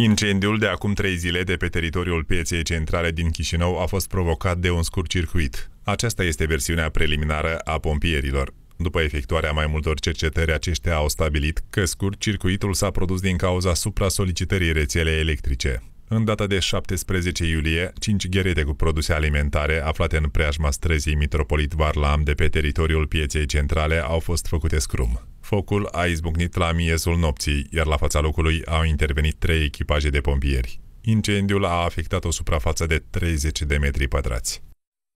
Incendiul de acum trei zile de pe teritoriul pieței centrale din Chișinău a fost provocat de un scurt circuit. Aceasta este versiunea preliminară a pompierilor. După efectuarea mai multor cercetări, aceștia au stabilit că scurt circuitul s-a produs din cauza supra-solicitării rețelei electrice. În data de 17 iulie, 5 gherete cu produse alimentare aflate în preajma străzii Mitropolit Varlam de pe teritoriul pieței centrale au fost făcute scrum. Focul a izbucnit la miezul nopții, iar la fața locului au intervenit trei echipaje de pompieri. Incendiul a afectat o suprafață de 30 de metri pătrați.